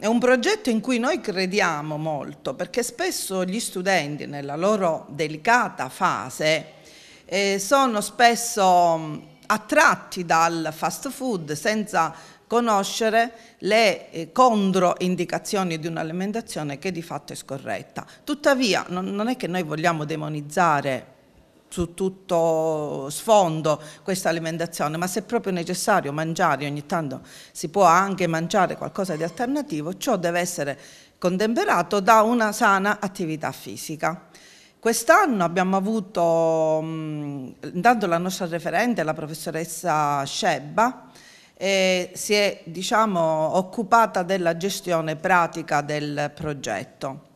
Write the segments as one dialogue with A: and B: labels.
A: È un progetto in cui noi crediamo molto perché spesso gli studenti nella loro delicata fase eh, sono spesso mm, attratti dal fast food senza conoscere le eh, controindicazioni di un'alimentazione che di fatto è scorretta. Tuttavia non, non è che noi vogliamo demonizzare su tutto sfondo questa alimentazione, ma se è proprio necessario mangiare, ogni tanto si può anche mangiare qualcosa di alternativo, ciò deve essere contemperato da una sana attività fisica. Quest'anno abbiamo avuto, intanto la nostra referente, la professoressa Scebba, si è diciamo, occupata della gestione pratica del progetto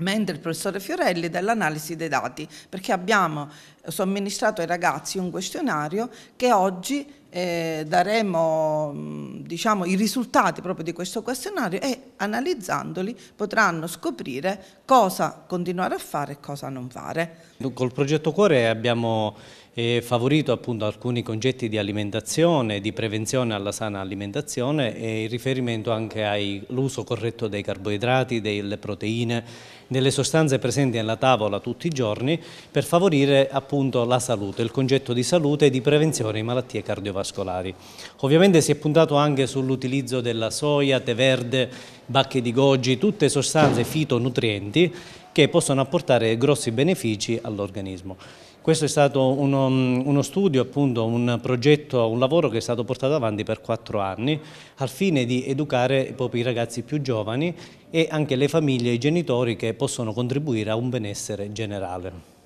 A: mentre il professore Fiorelli dell'analisi dei dati, perché abbiamo eh, somministrato ai ragazzi un questionario che oggi eh, daremo diciamo, i risultati proprio di questo questionario e analizzandoli potranno scoprire cosa continuare a fare e cosa non fare.
B: Col progetto Cuore abbiamo e favorito appunto alcuni concetti di alimentazione, di prevenzione alla sana alimentazione e in riferimento anche all'uso corretto dei carboidrati, delle proteine, delle sostanze presenti nella tavola tutti i giorni per favorire appunto la salute, il concetto di salute e di prevenzione di malattie cardiovascolari. Ovviamente si è puntato anche sull'utilizzo della soia, tè verde, bacche di goji, tutte sostanze fitonutrienti che possono apportare grossi benefici all'organismo. Questo è stato uno, um, uno, studio, appunto, un progetto, un lavoro che è stato portato avanti per quattro anni al fine di educare proprio i ragazzi più giovani e anche le famiglie e i genitori che possono contribuire a un benessere generale.